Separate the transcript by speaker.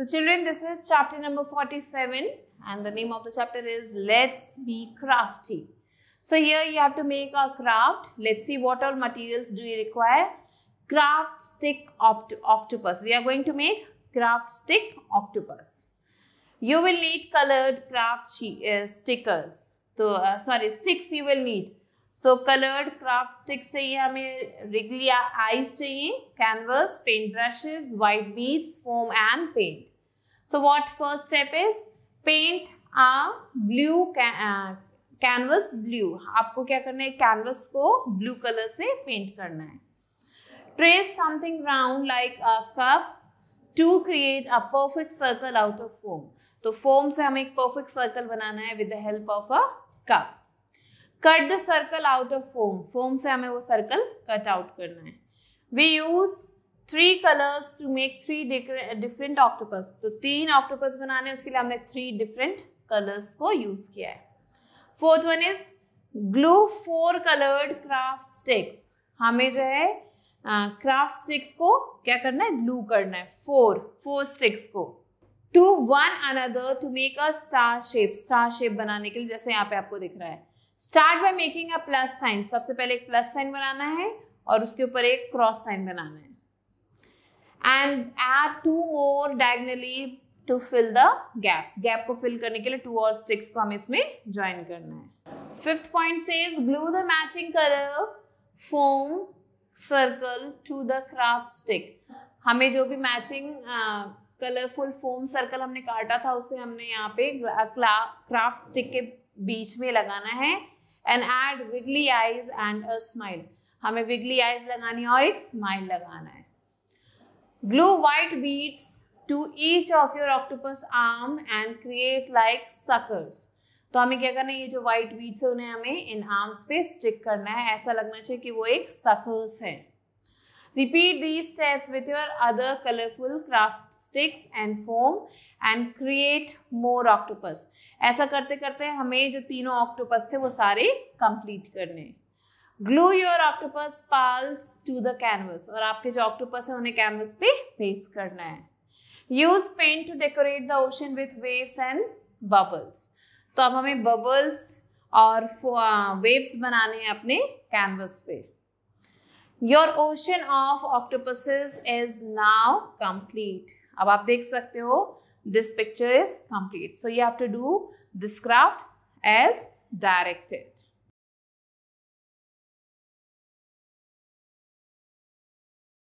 Speaker 1: So children, this is chapter number 47 and the name of the chapter is Let's Be Crafty. So here you have to make a craft. Let's see what all materials do you require. Craft stick octopus. We are going to make craft stick octopus. You will need colored craft uh, stickers. So, uh, sorry, sticks you will need. So coloured craft stick चाहिए हमें wiggly eyes चाहिए canvas paint brushes white beads foam and paint so what first step is paint a blue canvas blue आपको क्या करना है canvas को blue colour से paint करना है trace something round like a cup to create a perfect circle out of foam तो foam से हमें एक परफेक्ट सर्कल बनाना है with the help of a cup cut the circle out of foam foam से हमें वो सर्कल कट आउट करना है we use three colours to make three different octopus तो तीन ऑक्टोपस बनाने उसके लिए हमने थ्री डिफरेंट कलर्स को यूज किया है fourth one is glue four coloured craft sticks हमें जो है क्राफ्ट uh, स्टिक्स को क्या करना है ग्लू करना है फोर फोर स्टिक्स को to one another to make a star shape star shape बनाने के लिए जैसे यहाँ पे आपको दिख रहा है start by making a plus sign सबसे पहले एक प्लस साइन बनाना है और उसके ऊपर एक क्रॉस साइन बनाना है and add two more diagonally to fill the gaps gap को फिल करने के लिए टू और स्टिक्स को हमें इसमें ज्वाइन करना है fifth point says glue the matching colour foam circle to the craft stick हमें जो भी मैचिंग कलरफुल फोम सर्कल हमने काटा था उसे हमने यहाँ पे क्राफ्ट स्टिक के बीच में लगाना है and add wiggly eyes and a smile हमें विगली आईज लगानी है और एक स्माइल लगाना है glue white beads to each of your octopus arm and create like suckers तो हमें क्या करना है ये जो व्हाइट बीट्स है उन्हें हमें इन आर्म्स पे स्टिक करना है ऐसा लगना चाहिए कि वो एक सकर्स है Repeat these steps with your other colorful craft sticks and foam and create more octopus. ऐसा करते करते हमें जो तीनों ऑक्टोपस थे वो सारे कंप्लीट करने glue your octopus pals to the canvas और आपके जो ऑक्टोपस है उन्हें कैनवस पे पेस्ट करना है use paint to decorate the ocean with waves and bubbles तो अब हमें बबल्स और वेव्स बनाने हैं अपने कैनवस पे your ocean of octopuses is now complete अब आप देख सकते हो this picture is complete so you have to do this craft as directed